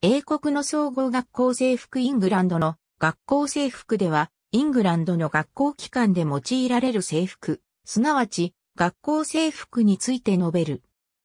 英国の総合学校制服イングランドの学校制服では、イングランドの学校機関で用いられる制服、すなわち学校制服について述べる。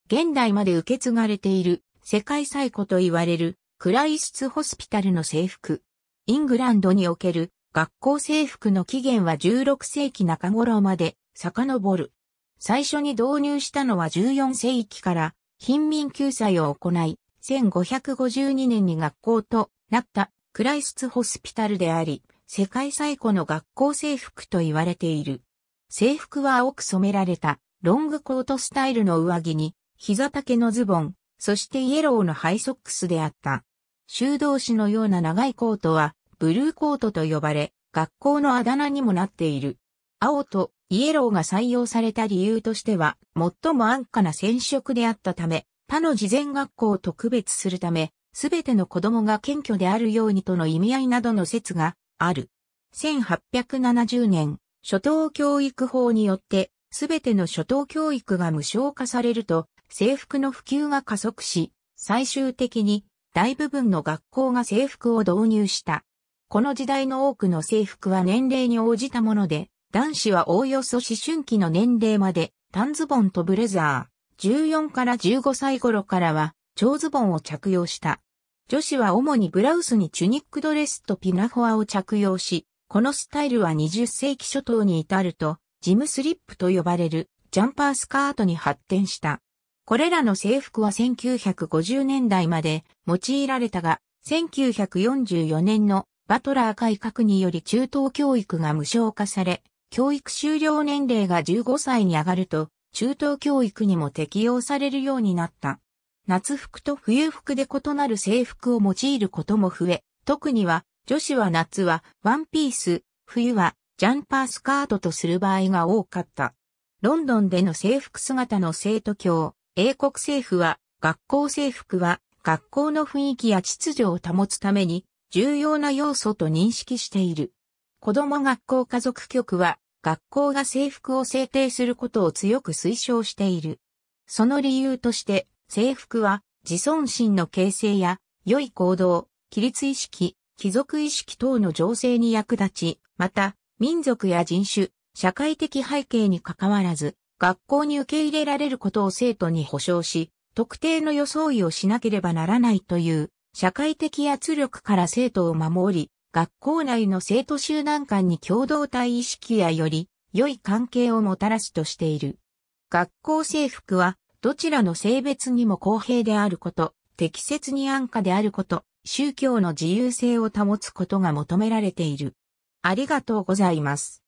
現代まで受け継がれている世界最古と言われるクライスツホスピタルの制服。イングランドにおける学校制服の起源は16世紀中頃まで遡る。最初に導入したのは14世紀から貧民救済を行い、1552年に学校となったクライスツホスピタルであり、世界最古の学校制服と言われている。制服は青く染められたロングコートスタイルの上着に、膝丈のズボン、そしてイエローのハイソックスであった。修道士のような長いコートは、ブルーコートと呼ばれ、学校のあだ名にもなっている。青とイエローが採用された理由としては、最も安価な染色であったため、他の事前学校と区別するため、すべての子供が謙虚であるようにとの意味合いなどの説がある。1870年、初等教育法によって、すべての初等教育が無償化されると、制服の普及が加速し、最終的に大部分の学校が制服を導入した。この時代の多くの制服は年齢に応じたもので、男子はおおよそ思春期の年齢まで、短ズボンとブレザー、14から15歳頃からは長ズボンを着用した。女子は主にブラウスにチュニックドレスとピナフォアを着用し、このスタイルは20世紀初頭に至ると、ジムスリップと呼ばれるジャンパースカートに発展した。これらの制服は1950年代まで用いられたが、1944年のバトラー改革により中等教育が無償化され、教育終了年齢が15歳に上がると、中等教育にも適用されるようになった。夏服と冬服で異なる制服を用いることも増え、特には女子は夏はワンピース、冬はジャンパースカートとする場合が多かった。ロンドンでの制服姿の生徒教、英国政府は学校制服は学校の雰囲気や秩序を保つために重要な要素と認識している。子供学校家族局は学校が制服を制定することを強く推奨している。その理由として、制服は自尊心の形成や、良い行動、規律意識、貴族意識等の情勢に役立ち、また、民族や人種、社会的背景にかかわらず、学校に受け入れられることを生徒に保障し、特定の装いをしなければならないという、社会的圧力から生徒を守り、学校内の生徒集団間に共同体意識やより良い関係をもたらすとしている。学校制服はどちらの性別にも公平であること、適切に安価であること、宗教の自由性を保つことが求められている。ありがとうございます。